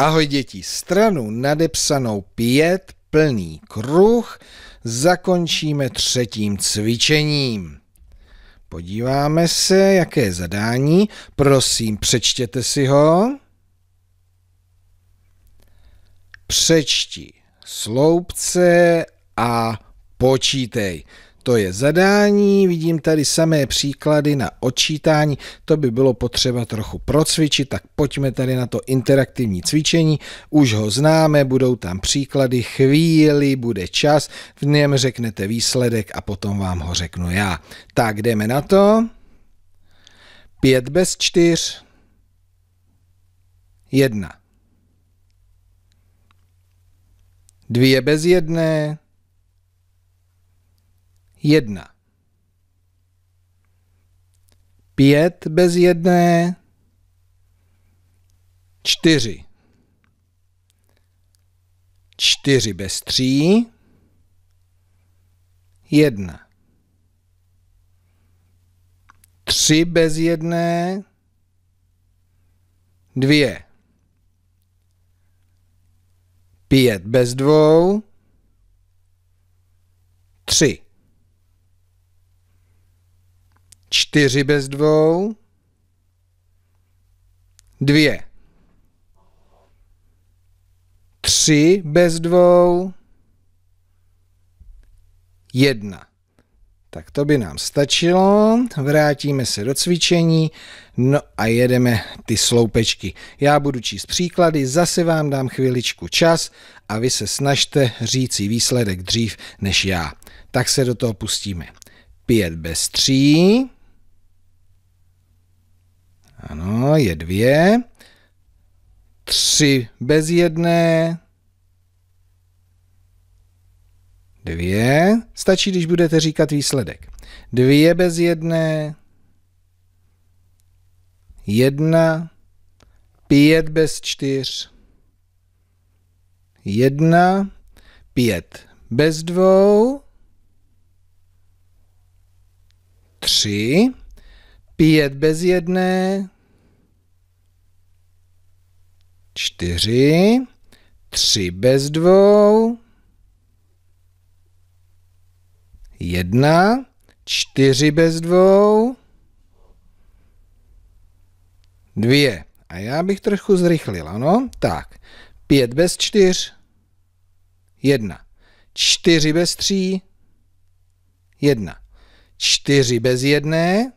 Ahoj děti, stranu nadepsanou pět plný kruh zakončíme třetím cvičením. Podíváme se, jaké je zadání. Prosím, přečtěte si ho. Přečti sloupce a počítej to je zadání, vidím tady samé příklady na odčítání, to by bylo potřeba trochu procvičit, tak pojďme tady na to interaktivní cvičení, už ho známe, budou tam příklady, chvíli, bude čas, v něm řeknete výsledek a potom vám ho řeknu já. Tak jdeme na to. Pět bez čtyř. Jedna. Dvě bez jedné jedna. Pět bez jedné, čtyři. Čtyři bez tří, jedna. Tři bez jedné, dvě. Pět bez dvou, tři čtyři bez dvou, dvě, tři bez dvou, jedna. Tak to by nám stačilo, vrátíme se do cvičení, no a jedeme ty sloupečky. Já budu číst příklady, zase vám dám chviličku čas a vy se snažte říci výsledek dřív než já. Tak se do toho pustíme. Pět bez 3, ano, je dvě. Tři bez jedné. Dvě. Stačí, když budete říkat výsledek. Dvě bez jedné. Jedna. Pět bez čtyř. Jedna. Pět bez dvou. Tři. Pět bez jedné čtyři, tři bez dvou, jedna, čtyři bez dvou, dvě. A já bych trochu zrychlil, ano? Tak, pět bez čtyř, jedna, čtyři bez tří, jedna, čtyři bez jedné,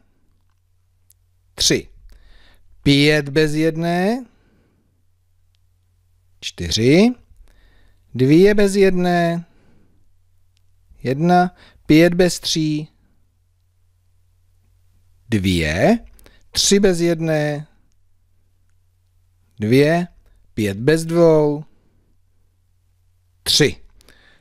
tři, pět bez jedné, čtyři, dvě bez jedné, jedna, pět bez tří, dvě, tři bez jedné, dvě, pět bez dvou, tři.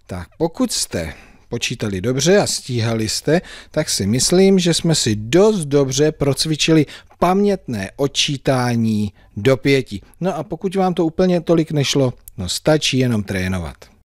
Tak pokud jste počítali dobře a stíhali jste, tak si myslím, že jsme si dost dobře procvičili pamětné odčítání do pěti. No a pokud vám to úplně tolik nešlo, no stačí jenom trénovat.